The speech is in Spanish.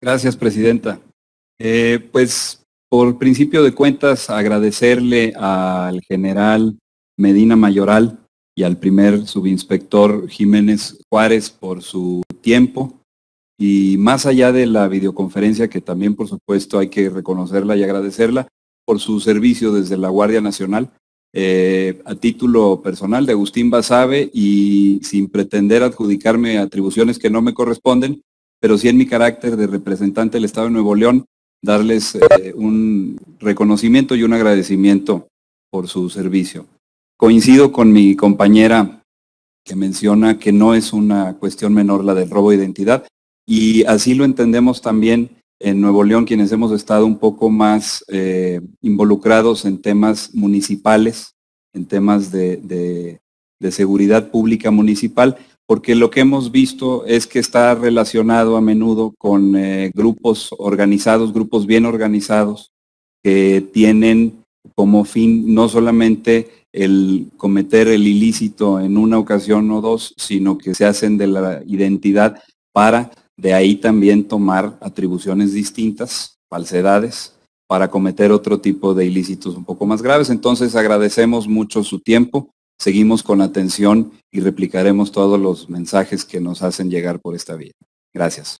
Gracias, Presidenta. Eh, pues por principio de cuentas, agradecerle al general Medina Mayoral y al primer subinspector Jiménez Juárez por su tiempo. Y más allá de la videoconferencia, que también por supuesto hay que reconocerla y agradecerla, por su servicio desde la Guardia Nacional, eh, a título personal de Agustín Basabe y sin pretender adjudicarme atribuciones que no me corresponden, pero sí en mi carácter de representante del Estado de Nuevo León, darles eh, un reconocimiento y un agradecimiento por su servicio. Coincido con mi compañera que menciona que no es una cuestión menor la del robo de identidad y así lo entendemos también en Nuevo León quienes hemos estado un poco más eh, involucrados en temas municipales, en temas de seguridad pública municipal, porque lo que hemos visto es que está relacionado a menudo con eh, grupos organizados, grupos bien organizados, que tienen como fin no solamente el cometer el ilícito en una ocasión o dos, sino que se hacen de la identidad para de ahí también tomar atribuciones distintas, falsedades, para cometer otro tipo de ilícitos un poco más graves. Entonces agradecemos mucho su tiempo seguimos con atención y replicaremos todos los mensajes que nos hacen llegar por esta vía. Gracias.